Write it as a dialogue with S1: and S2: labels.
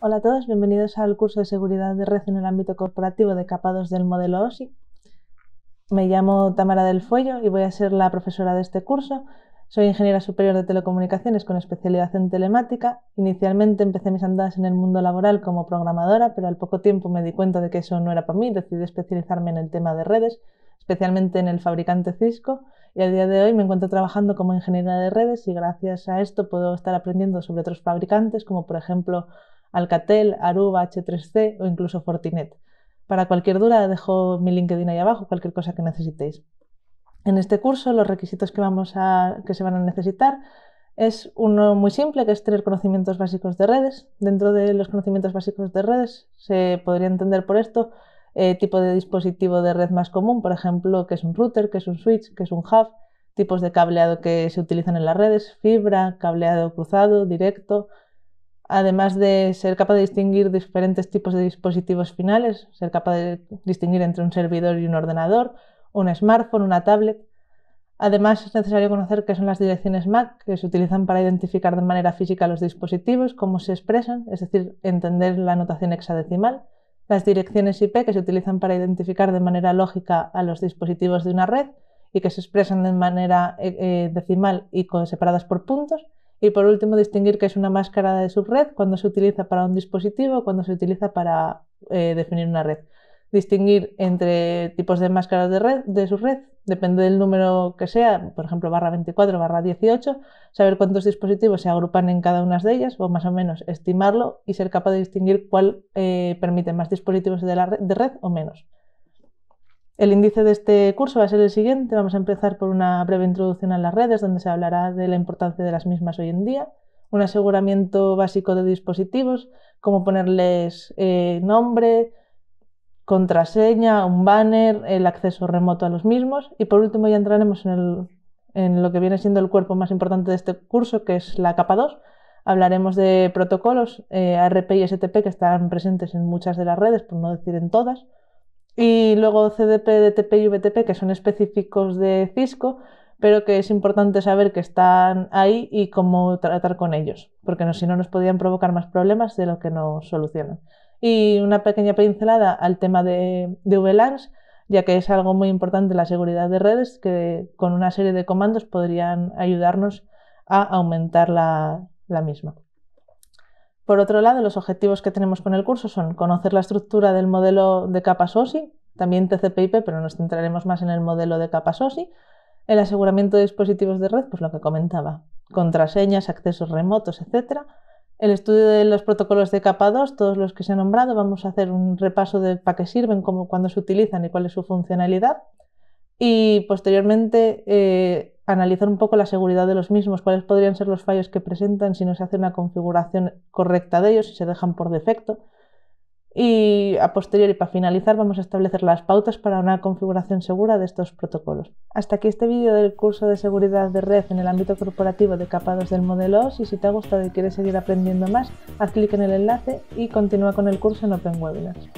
S1: Hola a todos, bienvenidos al curso de seguridad de red en el ámbito corporativo de capados del modelo OSI. Me llamo Tamara del Fuello y voy a ser la profesora de este curso. Soy ingeniera superior de telecomunicaciones con especialidad en telemática. Inicialmente empecé mis andadas en el mundo laboral como programadora, pero al poco tiempo me di cuenta de que eso no era para mí decidí especializarme en el tema de redes, especialmente en el fabricante Cisco. Y a día de hoy me encuentro trabajando como ingeniera de redes y gracias a esto puedo estar aprendiendo sobre otros fabricantes, como por ejemplo Alcatel, Aruba, H3C o incluso Fortinet. Para cualquier duda dejo mi LinkedIn ahí abajo, cualquier cosa que necesitéis. En este curso los requisitos que, vamos que se van a necesitar es uno muy simple, que es tener conocimientos básicos de redes. Dentro de los conocimientos básicos de redes se podría entender por esto eh, tipo de dispositivo de red más común, por ejemplo, que es un router, que es un switch, que es un hub, tipos de cableado que se utilizan en las redes, fibra, cableado cruzado, directo, además de ser capaz de distinguir diferentes tipos de dispositivos finales, ser capaz de distinguir entre un servidor y un ordenador, un smartphone, una tablet. Además es necesario conocer qué son las direcciones MAC que se utilizan para identificar de manera física los dispositivos, cómo se expresan, es decir, entender la notación hexadecimal, las direcciones IP que se utilizan para identificar de manera lógica a los dispositivos de una red y que se expresan de manera eh, eh, decimal y separadas por puntos, y por último, distinguir qué es una máscara de subred cuando se utiliza para un dispositivo, cuando se utiliza para eh, definir una red. Distinguir entre tipos de máscaras de, red, de subred, depende del número que sea, por ejemplo, barra 24, barra 18, saber cuántos dispositivos se agrupan en cada una de ellas, o más o menos estimarlo y ser capaz de distinguir cuál eh, permite más dispositivos de, la de red o menos. El índice de este curso va a ser el siguiente. Vamos a empezar por una breve introducción a las redes, donde se hablará de la importancia de las mismas hoy en día, un aseguramiento básico de dispositivos, cómo ponerles eh, nombre, contraseña, un banner, el acceso remoto a los mismos. Y por último ya entraremos en, lo que viene siendo el cuerpo más importante de este curso, que es la capa 2. Hablaremos de protocolos eh, ARP y STP que están presentes en muchas de las redes, por no decir en todas y luego CDP, DTP y VTP, que son específicos de Cisco, pero que es importante saber que están ahí y cómo tratar con ellos, porque si no nos podrían provocar más problemas de lo que nos solucionan. Y una pequeña pincelada al tema de, VLANs, ya que es algo muy importante la seguridad de redes, que con una serie de comandos podrían ayudarnos a aumentar la, la misma. Por otro lado, los objetivos que tenemos con el curso son conocer la estructura del modelo de capas OSI, también tcp pero nos centraremos más en el modelo de capas OSI, el aseguramiento de dispositivos de red, pues lo que comentaba, contraseñas, accesos remotos, etc. El estudio de los protocolos de capa 2, todos los que se han nombrado, vamos a hacer un repaso de para qué sirven, cómo, cuándo se utilizan y cuál es su funcionalidad. Y posteriormente eh, analizar un poco la seguridad de los mismos, cuáles podrían ser los fallos que presentan si no se hace una configuración correcta de ellos, si se dejan por defecto. Y a posteriori, para finalizar, vamos a establecer las pautas para una configuración segura de estos protocolos. Hasta aquí este vídeo del curso de seguridad de red en el ámbito corporativo de capados del modelo OS y si te ha gustado y quieres seguir aprendiendo más, haz clic en el enlace y continúa con el curso en Open Webinars.